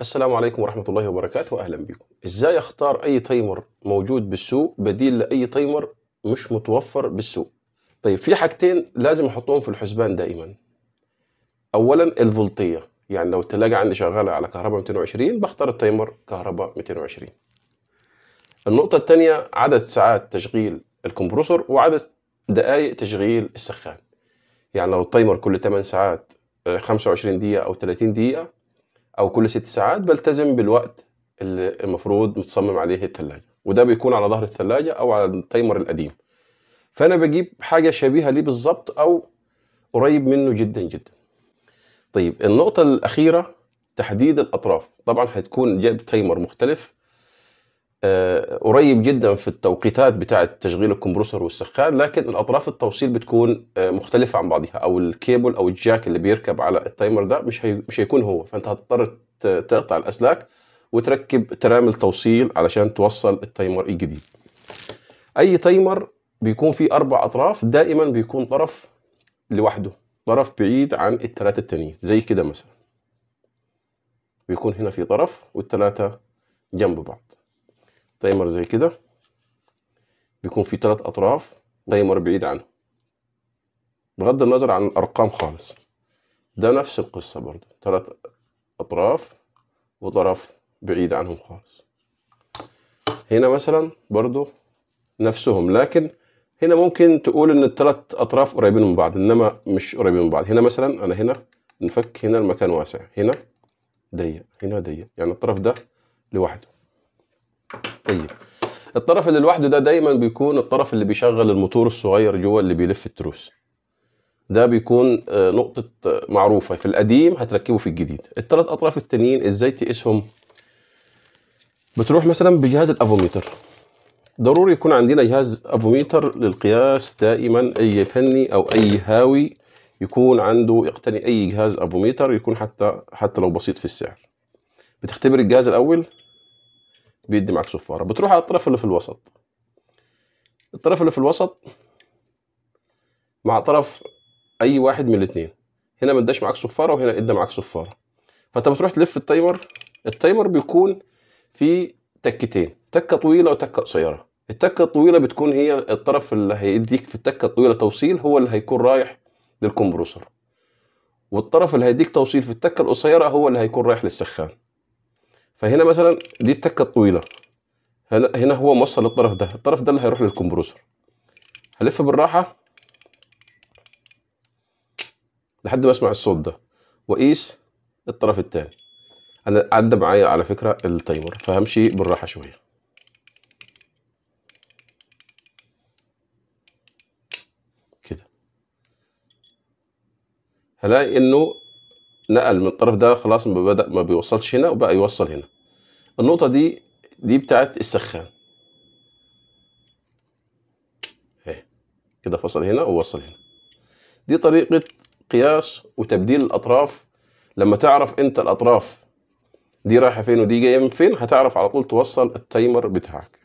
السلام عليكم ورحمة الله وبركاته أهلا بكم إزاي أختار أي تايمر موجود بالسوق بديل لأي تايمر مش متوفر بالسوق طيب في حاجتين لازم أحطهم في الحسبان دائما أولا الفولتية يعني لو التلاجة عندي شغالة على كهرباء 220 بختار التايمر كهرباء 220 النقطة الثانية عدد ساعات تشغيل الكمبروسور وعدد دقائق تشغيل السخان يعني لو التايمر كل 8 ساعات 25 آه، دقيقة أو 30 دقيقة او كل ست ساعات بلتزم بالوقت اللي المفروض متصمم عليه التلاجة وده بيكون على ظهر الثلاجه او على التايمر القديم فانا بجيب حاجة شبيهة ليه بالظبط او قريب منه جدا جدا طيب النقطة الاخيرة تحديد الاطراف طبعا هتكون جايب تايمر مختلف آه، قريب جدا في التوقيتات بتاعه تشغيل الكمبروسر والسخان لكن الاطراف التوصيل بتكون آه، مختلفه عن بعضها او الكيبل او الجاك اللي بيركب على التايمر ده مش هي مش هيكون هو فانت هتضطر تقطع الاسلاك وتركب ترامل توصيل علشان توصل التايمر الجديد اي تايمر بيكون فيه اربع اطراف دائما بيكون طرف لوحده طرف بعيد عن الثلاثه التانيين زي كده مثلا بيكون هنا في طرف والثلاثه جنب بعض تايمر زي كده بيكون فيه تلات أطراف تايمر بعيد عنه بغض النظر عن الأرقام خالص ده نفس القصة برضو تلات أطراف وطرف بعيد عنهم خالص هنا مثلا برضو نفسهم لكن هنا ممكن تقول ان الثلاث اطراف قريبين من بعض انما مش قريبين من بعض هنا مثلا انا هنا نفك هنا المكان واسع هنا ضيق هنا ضيق يعني الطرف ده لوحده طيب الطرف اللي لوحده ده دايما بيكون الطرف اللي بيشغل الموتور الصغير جوه اللي بيلف التروس ده بيكون آه، نقطة آه، معروفة في القديم هتركبه في الجديد الثلاث أطراف التانيين إزاي تقيسهم بتروح مثلا بجهاز الأفوميتر ضروري يكون عندنا جهاز أفوميتر للقياس دائما أي فني أو أي هاوي يكون عنده يقتني أي جهاز أفوميتر يكون حتى حتى لو بسيط في السعر بتختبر الجهاز الأول بيدي معاك صفاره بتروح على الطرف اللي في الوسط الطرف اللي في الوسط مع طرف اي واحد من الاثنين هنا ما اداش معاك صفاره وهنا ادى معاك صفاره فانت بتروح تلف التايمر التايمر بيكون في تكتين تكه طويله وتكه قصيره التكه الطويله بتكون هي الطرف اللي هيديك في التكه الطويله توصيل هو اللي هيكون رايح للكمبروسر والطرف اللي هيديك توصيل في التكه القصيره هو اللي هيكون رايح للسخان فهنا مثلا دي التكه الطويله هنا هنا هو موصل للطرف ده الطرف ده اللي هيروح للكمبروسر هلف بالراحه لحد ما اسمع الصوت ده واقيس الطرف التاني انا عدى معايا على فكره التايمر فهمشي بالراحه شويه كده هلاقي انه نقل من الطرف ده خلاص ما بدأ ما بيوصلش هنا وبقى يوصل هنا النقطة دي دي بتاعت السخان اهي كده فصل هنا ووصل هنا دي طريقة قياس وتبديل الأطراف لما تعرف أنت الأطراف دي رايحة فين ودي جاية من فين هتعرف على طول توصل التايمر بتاعك